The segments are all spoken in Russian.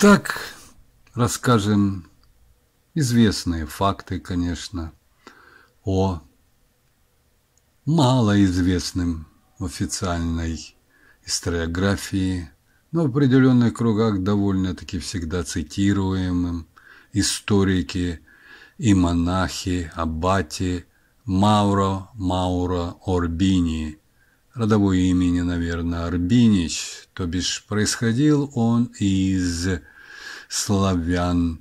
Итак, расскажем известные факты, конечно, о малоизвестным в официальной историографии, но в определенных кругах довольно-таки всегда цитируемым историки и монахи, аббати Мауро Мауро Орбини – родовое имени, наверное, Арбинич, то бишь происходил он из славян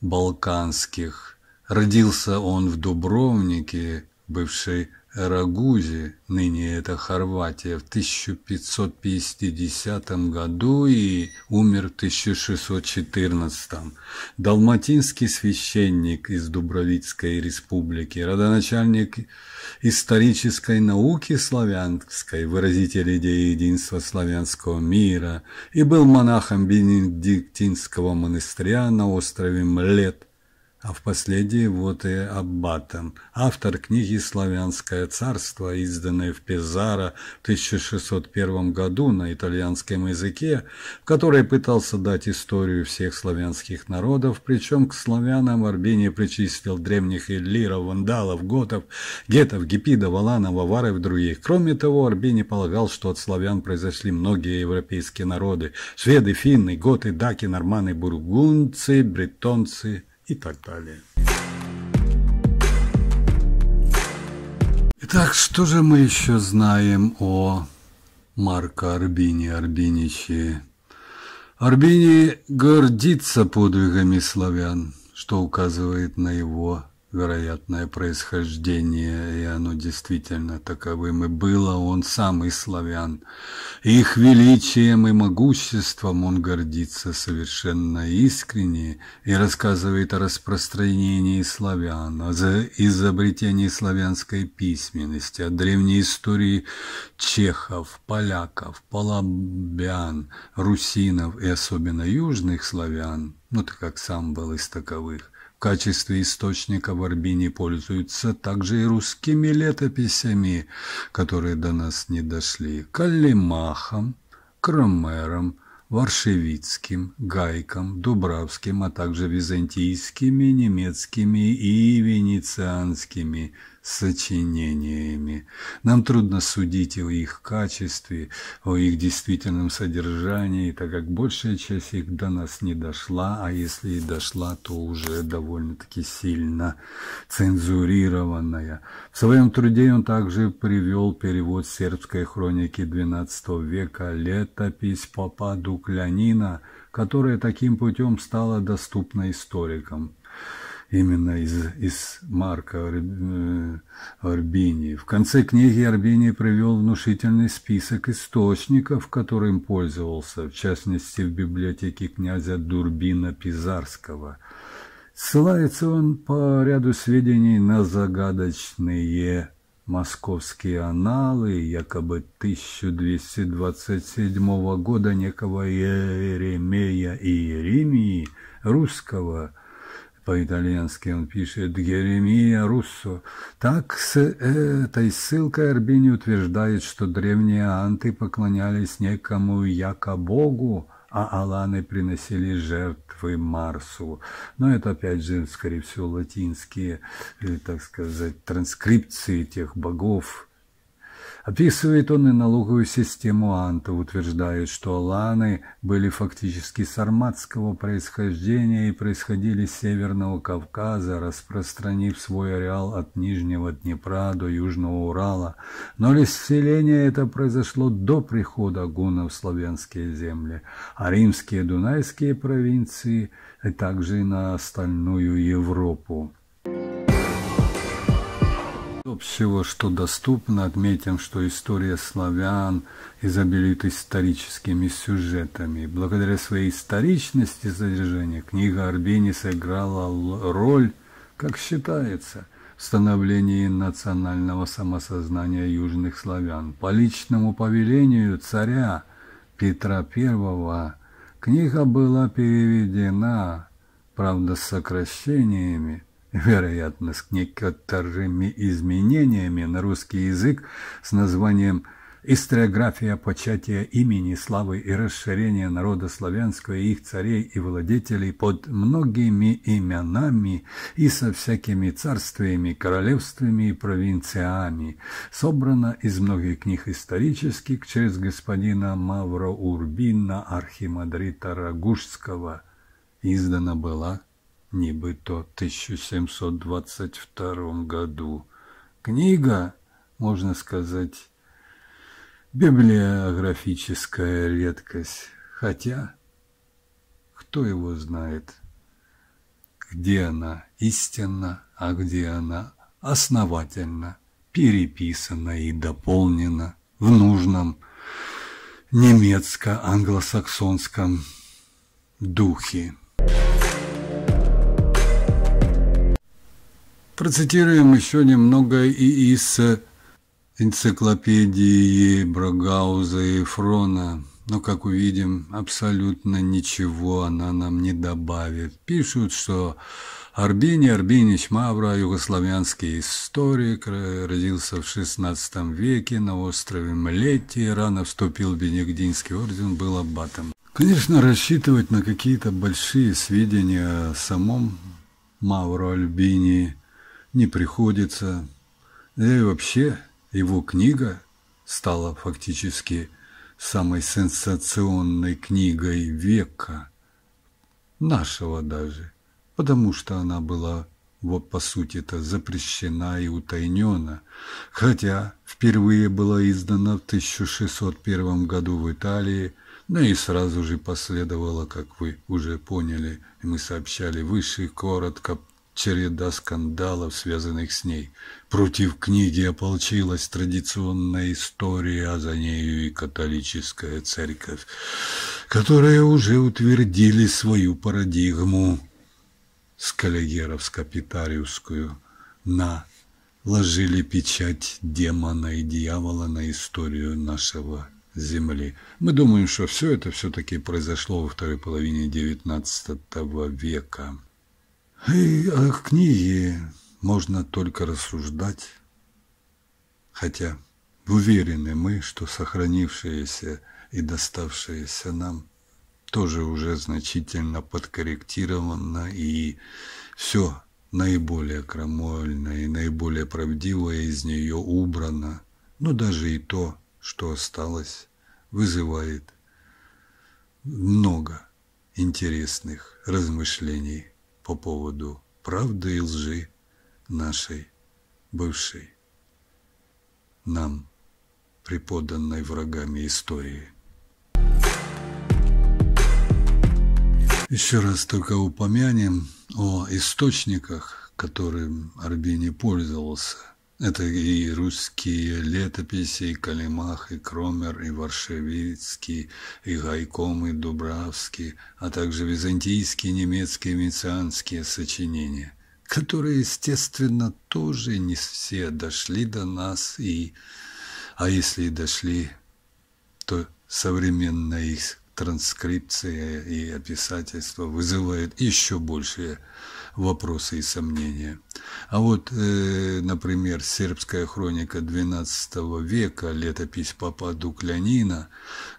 балканских. Родился он в Дубровнике, бывшей Рагузе, ныне это Хорватия, в 1550 году и умер в 1614. Далматинский священник из Дубровицкой республики, родоначальник исторической науки славянской, выразитель идеи единства славянского мира, и был монахом Бенедиктинского монастыря на острове Млет, а в последние вот и аббатом автор книги «Славянское царство», изданной в Пизаро в 1601 году на итальянском языке, в которой пытался дать историю всех славянских народов, причем к славянам Арбини причислил древних иллиров, вандалов, готов, гетов, гипидов, аланов, аваров и других. Кроме того, Арбини полагал, что от славян произошли многие европейские народы – шведы, финны, готы, даки, норманы, бургунцы, бретонцы – и так далее. Итак, что же мы еще знаем о Марко Арбини, Арбиничи? Арбини гордится подвигами славян, что указывает на его вероятное происхождение, и оно действительно таковым и было, он сам и славян. Их величием и могуществом он гордится совершенно искренне и рассказывает о распространении славян, о изобретении славянской письменности, о древней истории чехов, поляков, полабян, русинов и особенно южных славян, ну так как сам был из таковых. В качестве источника в Арбине пользуются также и русскими летописями, которые до нас не дошли, Калимахом, Крамером, Варшевицким, Гайком, Дубравским, а также византийскими, немецкими и венецианскими сочинениями. Нам трудно судить о их качестве, о их действительном содержании, так как большая часть их до нас не дошла, а если и дошла, то уже довольно-таки сильно цензурированная. В своем труде он также привел перевод сербской хроники XII века «Летопись Попа Дуклянина», которая таким путем стала доступна историкам именно из, из Марка Арбини. Э, в конце книги Арбини привел внушительный список источников, которым пользовался, в частности, в библиотеке князя Дурбина Пизарского. Ссылается он по ряду сведений на загадочные московские аналы якобы 1227 года некого Еремея Иеремии, русского по-итальянски он пишет «Геремия Руссо». Так с этой ссылкой Арбини утверждает, что древние анты поклонялись некому яко-богу, а аланы приносили жертвы Марсу. Но это, опять же, скорее всего, латинские, э, так сказать, транскрипции тех богов, Описывает он и налоговую систему Анта, утверждает, что ланы были фактически сарматского происхождения и происходили с Северного Кавказа, распространив свой ареал от Нижнего Днепра до Южного Урала. Но расселение это произошло до прихода гунов в славянские земли, а римские дунайские провинции, а также и на остальную Европу. Всего, что доступно, отметим, что история славян изобилует историческими сюжетами. Благодаря своей историчности содержания книга Арбени сыграла роль, как считается, в становлении национального самосознания южных славян. По личному повелению царя Петра I книга была переведена, правда, с сокращениями – вероятно, с некоторыми изменениями на русский язык с названием «Историография початия имени, славы и расширения народа славянского и их царей и владетелей под многими именами и со всякими царствиями, королевствами и провинциями собрана из многих книг исторических через господина Мавро Урбина Архимандрита Рагушского издана была небыто 1722 году. Книга, можно сказать, библиографическая редкость, хотя кто его знает, где она истинна, а где она основательно переписана и дополнена в нужном немецко-англосаксонском духе. Процитируем еще немного и из энциклопедии Брагауза и Фрона, но, как увидим, абсолютно ничего она нам не добавит. Пишут, что Арбини Арбинич Мавра, югославянский историк, родился в XVI веке на острове Млети, рано вступил в Бенедиктинский орден, был аббатом. Конечно, рассчитывать на какие-то большие сведения о самом Мавро Альбини не приходится. Да и вообще его книга стала фактически самой сенсационной книгой века, нашего даже, потому что она была вот по сути-то запрещена и утайнена, хотя впервые была издана в 1601 году в Италии, ну и сразу же последовала, как вы уже поняли, мы сообщали выше, коротко череда скандалов, связанных с ней. Против книги ополчилась традиционная история, а за нею и католическая церковь, которая уже утвердили свою парадигму скаллигеровско-питариусскую на ложили печать демона и дьявола на историю нашего Земли. Мы думаем, что все это все-таки произошло во второй половине XIX века. И о книге можно только рассуждать, хотя уверены мы, что сохранившиеся и доставшиеся нам тоже уже значительно подкорректировано, и все наиболее крамольное и наиболее правдивое из нее убрано, но ну, даже и то, что осталось, вызывает много интересных размышлений по поводу правды и лжи нашей бывшей, нам преподанной врагами истории. Еще раз только упомянем о источниках, которым Арбини пользовался – это и русские летописи, и Калимах, и Кромер, и Варшавицкий, и Гайком, и Дубравский, а также византийские, немецкие, венецианские сочинения, которые, естественно, тоже не все дошли до нас, и, а если и дошли, то современная их транскрипция и описательство вызывает еще большее вопросы и сомнения. А вот, э, например, сербская хроника XII века, летопись Папа Дуклянина,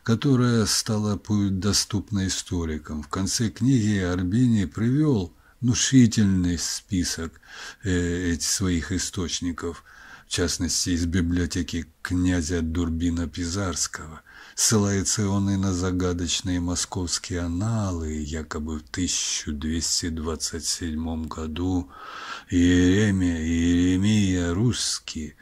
которая стала доступна историкам. В конце книги Арбини привел внушительный список э, этих своих источников – в частности из библиотеки князя Дурбина Пизарского. Ссылается он и на загадочные московские аналы, якобы в 1227 году Иеремия, Иеремия Русский,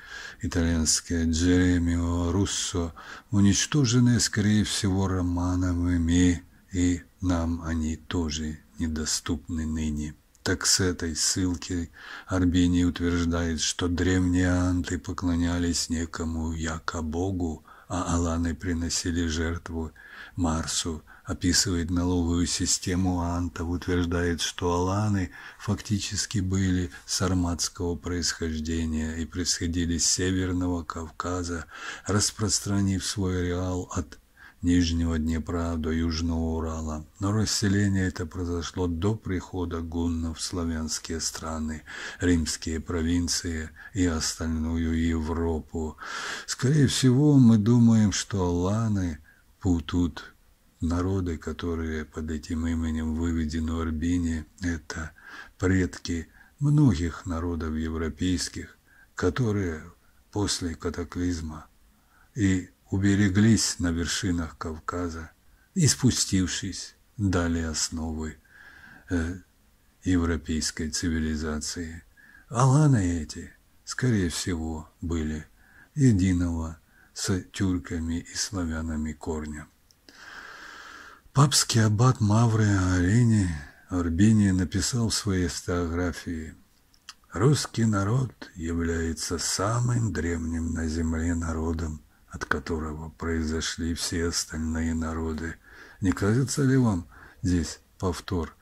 итальянское Джеремио Руссо, уничтоженные, скорее всего, Романовыми, и нам они тоже недоступны ныне. Так с этой ссылки Арбений утверждает, что древние анты поклонялись некому яко-богу, а аланы приносили жертву Марсу, описывает налоговую систему антов, утверждает, что аланы фактически были сарматского происхождения и происходили с Северного Кавказа, распространив свой реал от Нижнего Днепра до Южного Урала, но расселение это произошло до прихода гуннов в славянские страны, римские провинции и остальную Европу. Скорее всего, мы думаем, что аланы путут народы, которые под этим именем выведены в Арбине, это предки многих народов европейских, которые после катаклизма и убереглись на вершинах Кавказа и спустившись, дали основы э, европейской цивилизации. Аланы эти, скорее всего, были единого с тюрками и славянами корня. Папский аббат Мавры Арини Арбини написал в своей стеографии «Русский народ является самым древним на земле народом, от которого произошли все остальные народы. Не кажется ли вам здесь повтор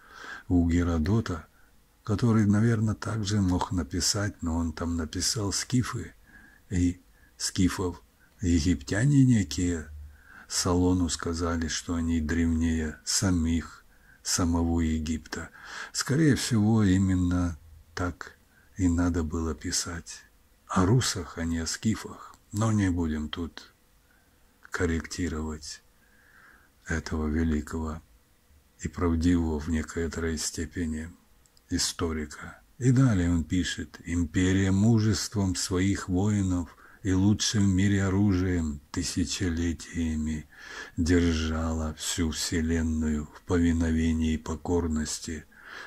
у Геродота, который, наверное, также мог написать, но он там написал скифы и скифов. Египтяне некие Салону сказали, что они древнее самих, самого Египта. Скорее всего, именно так и надо было писать. О русах, а не о скифах. Но не будем тут корректировать этого великого и правдивого в некоторой степени историка. И далее он пишет, «Империя мужеством своих воинов и лучшим в мире оружием тысячелетиями держала всю вселенную в повиновении и покорности.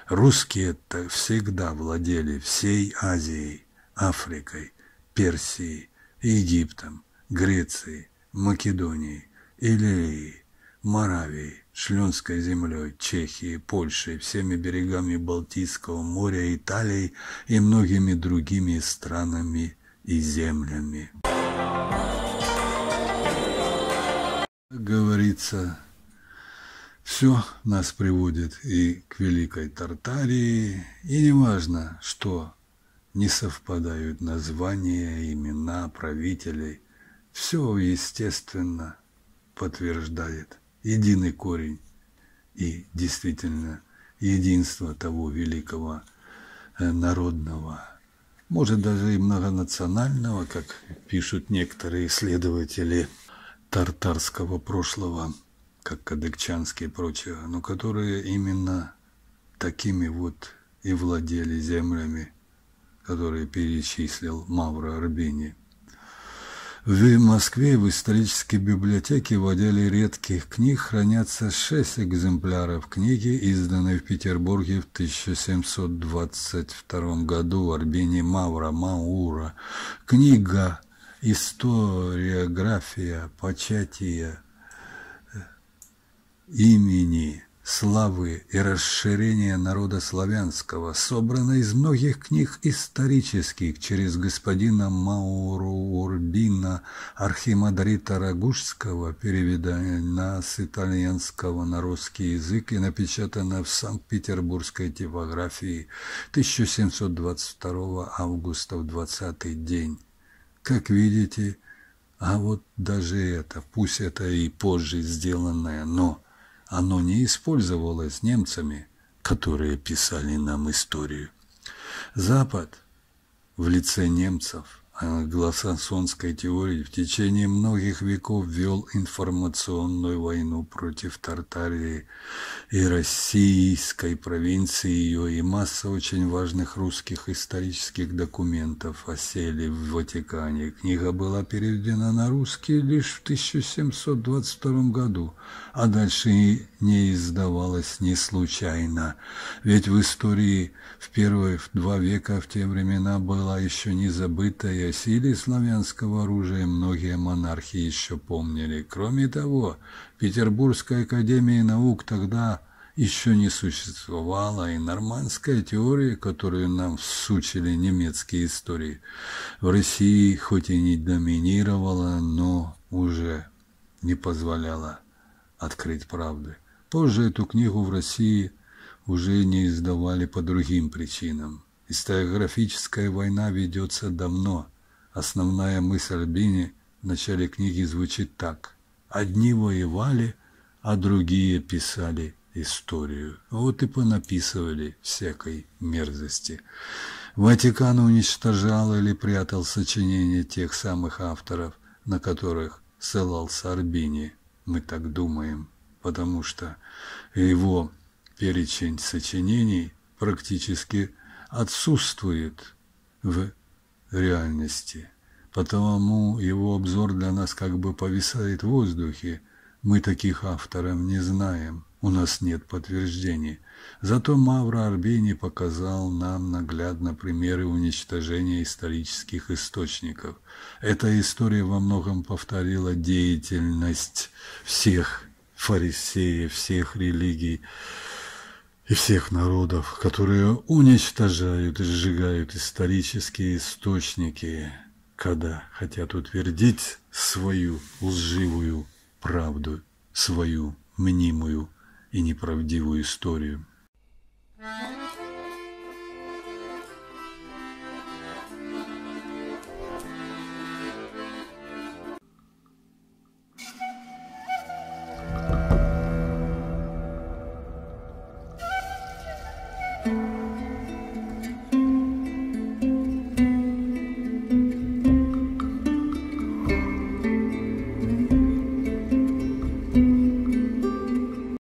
Русские всегда владели всей Азией, Африкой, Персией, Египтом, Грецией, Македонией, Илией, Моравией, Шленской землей, Чехией, Польшей, всеми берегами Балтийского моря, Италией и многими другими странами и землями. говорится, все нас приводит и к Великой Тартарии, и неважно, что не совпадают названия, имена правителей. Все, естественно, подтверждает единый корень и действительно единство того великого э, народного, может даже и многонационального, как пишут некоторые исследователи тартарского прошлого, как Кадыкчанский и прочее, но которые именно такими вот и владели землями которые перечислил Мавро Арбини. В Москве в исторической библиотеке в отделе редких книг хранятся шесть экземпляров книги, изданной в Петербурге в 1722 году в Арбине Мавра Маура. Книга «Историография початия имени славы и расширения народа славянского, собрана из многих книг исторических через господина Мауру Урбина, архимандрита Рагушского, переведена с итальянского на русский язык и напечатана в Санкт-Петербургской типографии 1722 августа в 20 день. Как видите, а вот даже это, пусть это и позже сделанное, но оно не использовалось немцами, которые писали нам историю. Запад в лице немцев англосаксонской теории в течение многих веков вел информационную войну против Тартарии и российской провинции ее, и масса очень важных русских исторических документов осели в Ватикане. Книга была переведена на русский лишь в 1722 году, а дальше и не издавалась не случайно, ведь в истории в первые два века в те времена была еще не забытая о силе славянского оружия многие монархии еще помнили. Кроме того, Петербургская академия наук тогда еще не существовала, и нормандская теория, которую нам всучили немецкие истории, в России хоть и не доминировала, но уже не позволяла открыть правды. Позже эту книгу в России уже не издавали по другим причинам. Историографическая война ведется давно – Основная мысль Бини в начале книги звучит так. «Одни воевали, а другие писали историю. Вот и понаписывали всякой мерзости. Ватикан уничтожал или прятал сочинения тех самых авторов, на которых ссылался Арбини. Мы так думаем, потому что его перечень сочинений практически отсутствует в реальности. Потому его обзор для нас как бы повисает в воздухе. Мы таких авторов не знаем, у нас нет подтверждений. Зато Мавра Арбени показал нам наглядно примеры уничтожения исторических источников. Эта история во многом повторила деятельность всех фарисеев, всех религий, и всех народов, которые уничтожают и сжигают исторические источники, когда хотят утвердить свою лживую правду, свою мнимую и неправдивую историю.